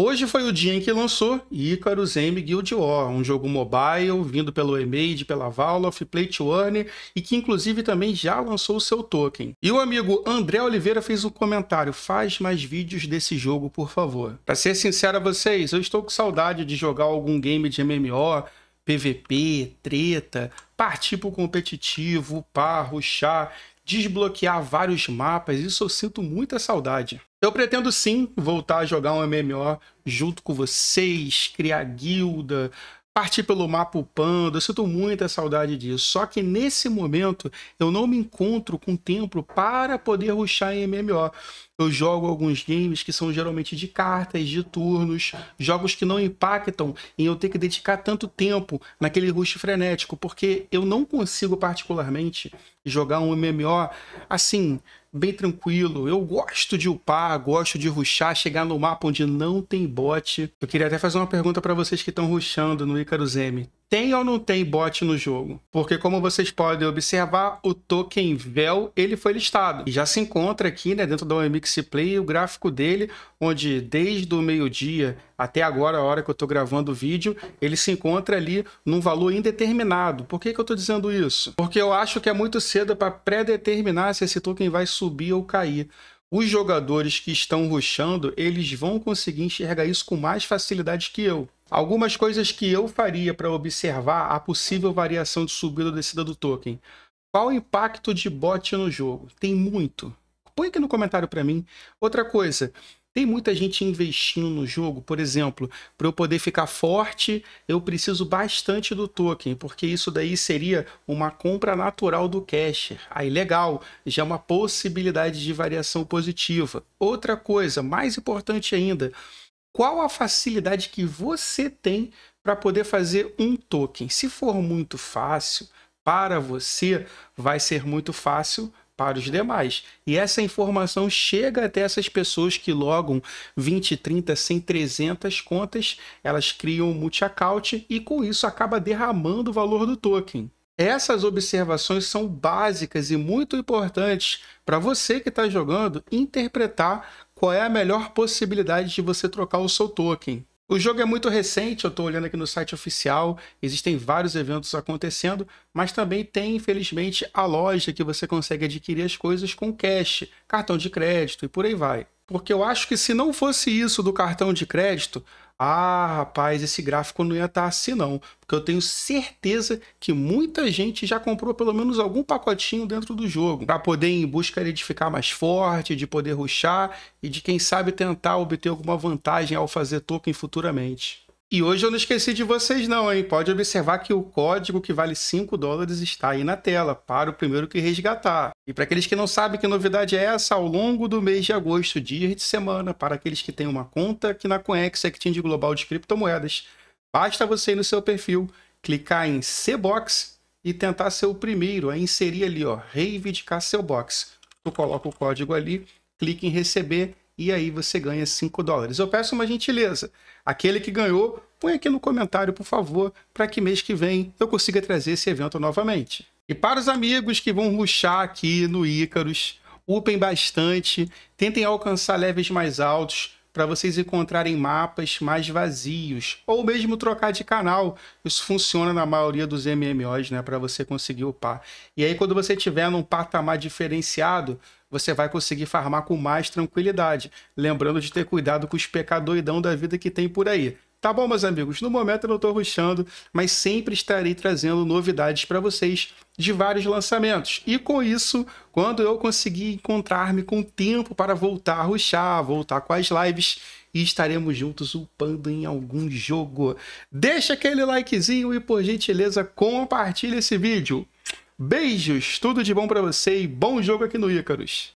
Hoje foi o dia em que lançou Icarus M Guild War, um jogo mobile vindo pelo E-Made, pela Valve, Play to Earn e que inclusive também já lançou o seu token. E o amigo André Oliveira fez um comentário: faz mais vídeos desse jogo, por favor. Para ser sincero a vocês, eu estou com saudade de jogar algum game de MMO, PVP, treta, partir pro competitivo, par, ruxar, desbloquear vários mapas, isso eu sinto muita saudade. Eu pretendo sim voltar a jogar um MMO junto com vocês, criar guilda, partir pelo mapa upando, eu sinto muita saudade disso. Só que nesse momento eu não me encontro com tempo para poder ruxar em MMO eu jogo alguns games que são geralmente de cartas, de turnos, jogos que não impactam em eu ter que dedicar tanto tempo naquele rush frenético, porque eu não consigo particularmente jogar um MMO assim, bem tranquilo. Eu gosto de upar, gosto de ruxar, chegar no mapa onde não tem bot. Eu queria até fazer uma pergunta para vocês que estão ruxando no Icarus M tem ou não tem bot no jogo? Porque como vocês podem observar, o token VEL, ele foi listado. E já se encontra aqui, né, dentro da OMX Play, o gráfico dele, onde desde o meio-dia até agora, a hora que eu estou gravando o vídeo, ele se encontra ali num valor indeterminado. Por que, que eu estou dizendo isso? Porque eu acho que é muito cedo para pré-determinar se esse token vai subir ou cair os jogadores que estão roxando, eles vão conseguir enxergar isso com mais facilidade que eu. Algumas coisas que eu faria para observar a possível variação de subida ou descida do token. Qual o impacto de bot no jogo? Tem muito. Põe aqui no comentário para mim. Outra coisa, tem muita gente investindo no jogo, por exemplo, para eu poder ficar forte, eu preciso bastante do token, porque isso daí seria uma compra natural do cash. Aí legal, já é uma possibilidade de variação positiva. Outra coisa, mais importante ainda, qual a facilidade que você tem para poder fazer um token. Se for muito fácil para você, vai ser muito fácil para os demais. E essa informação chega até essas pessoas que logam 20, 30, 100, 300 contas, elas criam um multi-account e com isso acaba derramando o valor do token. Essas observações são básicas e muito importantes para você que está jogando interpretar qual é a melhor possibilidade de você trocar o seu token. O jogo é muito recente, eu estou olhando aqui no site oficial, existem vários eventos acontecendo, mas também tem, infelizmente, a loja que você consegue adquirir as coisas com cash, cartão de crédito e por aí vai. Porque eu acho que se não fosse isso do cartão de crédito, ah, rapaz, esse gráfico não ia estar tá assim não, porque eu tenho certeza que muita gente já comprou pelo menos algum pacotinho dentro do jogo, para poder ir em busca de ficar mais forte, de poder ruxar e de quem sabe tentar obter alguma vantagem ao fazer token futuramente. E hoje eu não esqueci de vocês, não, hein? Pode observar que o código que vale 5 dólares está aí na tela para o primeiro que resgatar. E para aqueles que não sabem que novidade é essa, ao longo do mês de agosto, dias de semana, para aqueles que têm uma conta aqui na Conex Exchange Global de Criptomoedas, basta você ir no seu perfil, clicar em C-Box e tentar ser o primeiro a inserir ali, ó, reivindicar seu box. Tu coloca o código ali, clica em receber e aí você ganha 5 dólares. Eu peço uma gentileza. Aquele que ganhou, põe aqui no comentário, por favor, para que mês que vem eu consiga trazer esse evento novamente. E para os amigos que vão ruxar aqui no Ícaros, upem bastante, tentem alcançar levels mais altos, para vocês encontrarem mapas mais vazios ou mesmo trocar de canal. Isso funciona na maioria dos MMOs, né, para você conseguir upar. E aí quando você tiver num patamar diferenciado, você vai conseguir farmar com mais tranquilidade, lembrando de ter cuidado com os pecadoidão da vida que tem por aí. Tá bom, meus amigos? No momento eu não estou ruxando, mas sempre estarei trazendo novidades para vocês de vários lançamentos. E com isso, quando eu conseguir encontrar-me com tempo para voltar a ruxar, voltar com as lives, e estaremos juntos upando em algum jogo. Deixa aquele likezinho e, por gentileza, compartilha esse vídeo. Beijos, tudo de bom para você e bom jogo aqui no Icarus.